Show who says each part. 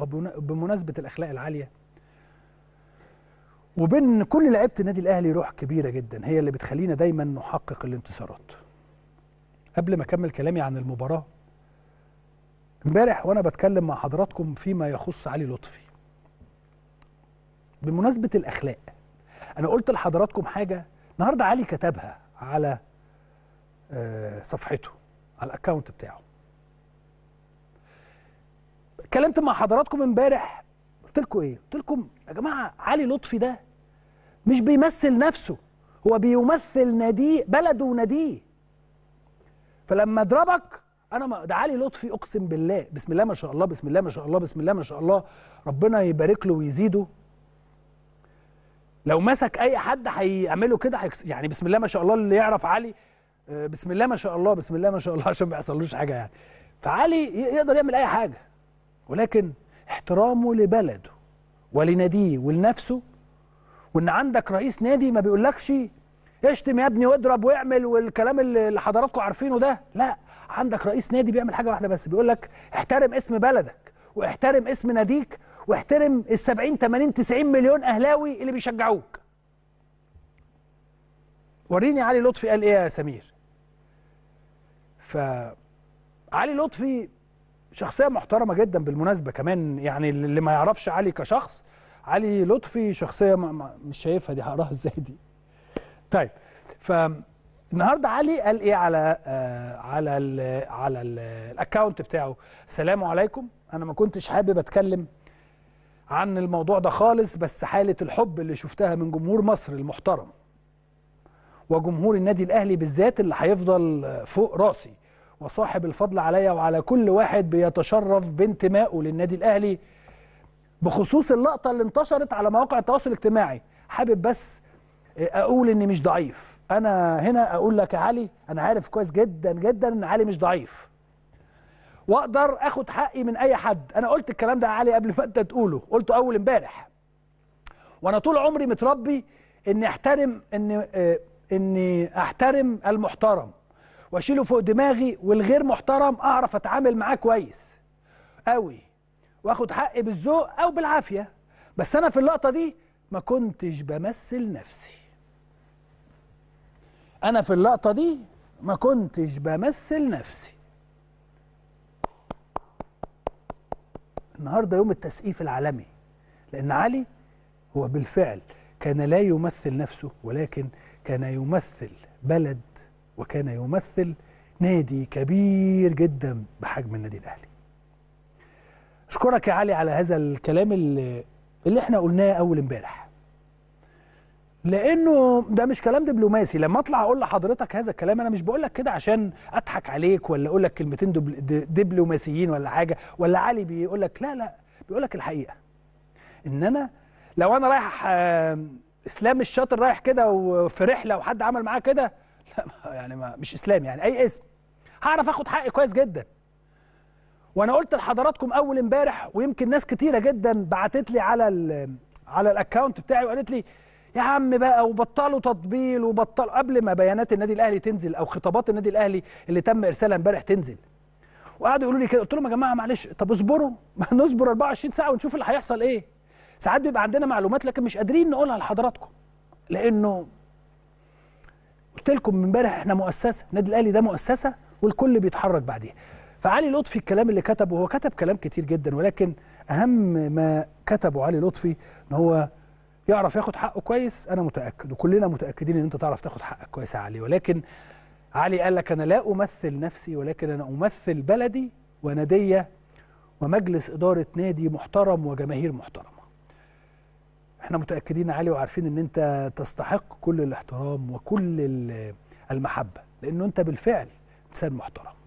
Speaker 1: وبمناسبه الاخلاق العاليه وبين كل لعيبه النادي الاهلي روح كبيره جدا هي اللي بتخلينا دايما نحقق الانتصارات قبل ما اكمل كلامي عن المباراه امبارح وانا بتكلم مع حضراتكم فيما يخص علي لطفي بمناسبه الاخلاق انا قلت لحضراتكم حاجه النهارده علي كتبها على آه، صفحته على الاكونت بتاعه اتكلمت مع حضراتكم امبارح قلت لكم ايه؟ قلت لكم يا جماعه علي لطفي ده مش بيمثل نفسه هو بيمثل ناديه بلده وناديه فلما اضربك انا ما ده علي لطفي اقسم بالله بسم الله ما شاء الله بسم الله ما شاء الله بسم الله ما شاء الله ربنا يبارك له ويزيده لو مسك اي حد هيعمله كده يعني بسم الله ما شاء الله اللي يعرف علي آه، بسم الله ما شاء الله بسم الله ما شاء الله عشان ما يحصلوش حاجه يعني فعلي يقدر يعمل اي حاجه ولكن احترامه لبلده ولناديه ولنفسه وان عندك رئيس نادي ما بيقولكش اشتم يا ابني واضرب واعمل والكلام اللي حضراتكم عارفينه ده لا عندك رئيس نادي بيعمل حاجه واحده بس بيقول لك احترم اسم بلدك واحترم اسم ناديك واحترم ال 70 80 90 مليون اهلاوي اللي بيشجعوك وريني علي لطفي قال ايه يا سمير ف علي لطفي شخصيه محترمه جدا بالمناسبه كمان يعني اللي ما يعرفش علي كشخص علي لطفي شخصيه ما ما مش شايفها دي هقراها ازاي دي طيب ف النهارده علي قال ايه على آه على الـ على الاكونت بتاعه السلام عليكم انا ما كنتش حابب اتكلم عن الموضوع ده خالص بس حاله الحب اللي شفتها من جمهور مصر المحترم وجمهور النادي الاهلي بالذات اللي هيفضل فوق راسي وصاحب الفضل عليا وعلى كل واحد بيتشرف بانتمائه للنادي الاهلي بخصوص اللقطه اللي انتشرت على مواقع التواصل الاجتماعي حابب بس آه، اقول اني مش ضعيف انا هنا اقول لك يا علي انا عارف كويس جدا جدا ان علي مش ضعيف واقدر اخد حقي من اي حد انا قلت الكلام ده يا علي قبل ما انت تقوله قلته اول امبارح وانا طول عمري متربي اني احترم ان آه، اني احترم المحترم واشيله فوق دماغي والغير محترم اعرف اتعامل معاه كويس قوي واخد حقي بالذوق او بالعافيه بس انا في اللقطه دي ما كنتش بمثل نفسي انا في اللقطه دي ما كنتش بمثل نفسي النهارده يوم التسقيف العالمي لان علي هو بالفعل كان لا يمثل نفسه ولكن كان يمثل بلد وكان يمثل نادي كبير جدا بحجم النادي الاهلي اشكرك يا علي على هذا الكلام اللي, اللي احنا قلناه اول امبارح لانه ده مش كلام دبلوماسي لما اطلع اقول لحضرتك هذا الكلام انا مش بقول لك كده عشان اضحك عليك ولا اقول لك كلمتين دبلوماسيين ولا حاجه ولا علي بيقول لك لا لا بيقول لك الحقيقه ان انا لو انا رايح اسلام الشاطر رايح كده وفي رحله وحد عمل معاه كده لا يعني ما مش اسلام يعني اي اسم هعرف اخد حقي كويس جدا وانا قلت لحضراتكم اول امبارح ويمكن ناس كتيره جدا بعتت لي على على الاكونت بتاعي وقالت لي يا عم بقى وبطلوا تطبيل وبطلوا قبل ما بيانات النادي الاهلي تنزل او خطابات النادي الاهلي اللي تم ارسالها امبارح تنزل وقعدوا يقولوا لي كده قلت لهم يا جماعه معلش طب اصبروا ما نصبر 24 ساعه ونشوف اللي هيحصل ايه ساعات بيبقى عندنا معلومات لكن مش قادرين نقولها لحضراتكم لانه قلت لكم من امبارح احنا مؤسسه النادي الاهلي ده مؤسسه والكل بيتحرك بعديها فعلي لطفي الكلام اللي كتبه هو كتب كلام كتير جدا ولكن اهم ما كتبه علي لطفي ان هو يعرف ياخد حقه كويس انا متاكد وكلنا متاكدين ان انت تعرف تاخد حقك كويس يا علي ولكن علي قال لك انا لا امثل نفسي ولكن انا امثل بلدي وناديه ومجلس اداره نادي محترم وجماهير محترم احنا متاكدين يا علي وعارفين ان انت تستحق كل الاحترام وكل المحبه لانه انت بالفعل انسان محترم